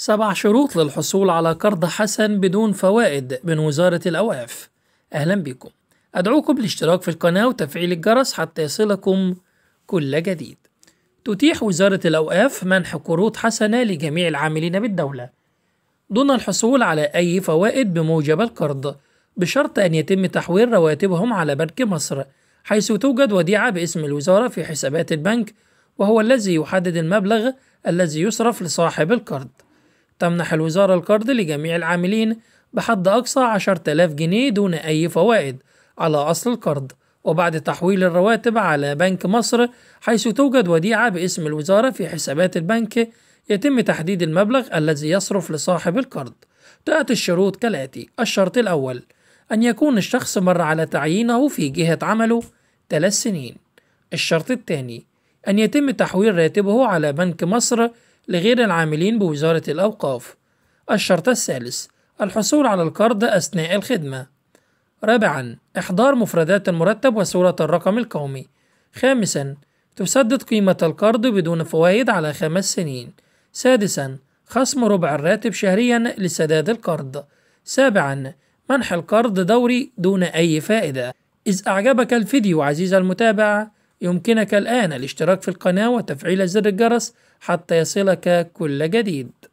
سبع شروط للحصول على قرض حسن بدون فوائد من وزارة الأوقاف أهلا بكم أدعوكم للاشتراك في القناة وتفعيل الجرس حتى يصلكم كل جديد تتيح وزارة الأوقاف منح قروض حسنة لجميع العاملين بالدولة دون الحصول على أي فوائد بموجب القرض بشرط أن يتم تحويل رواتبهم على بنك مصر حيث توجد وديعة باسم الوزارة في حسابات البنك وهو الذي يحدد المبلغ الذي يصرف لصاحب القرض تمنح الوزارة القرض لجميع العاملين بحد أقصى 10000 جنيه دون أي فوائد على أصل القرض وبعد تحويل الرواتب على بنك مصر حيث توجد وديعة باسم الوزارة في حسابات البنك يتم تحديد المبلغ الذي يصرف لصاحب القرض تأتي الشروط كالآتي الشرط الأول أن يكون الشخص مر على تعيينه في جهة عمله ثلاث سنين الشرط الثاني أن يتم تحويل راتبه على بنك مصر لغير العاملين بوزارة الأوقاف الشرط الثالث الحصول على القرض أثناء الخدمة رابعا إحضار مفردات المرتب وصورة الرقم القومي خامسا تسدد قيمة القرض بدون فوائد على خمس سنين سادسا خصم ربع الراتب شهريا لسداد القرض سابعا منح القرض دوري دون أي فائدة إذ أعجبك الفيديو عزيزي المتابع يمكنك الآن الاشتراك في القناة وتفعيل زر الجرس حتى يصلك كل جديد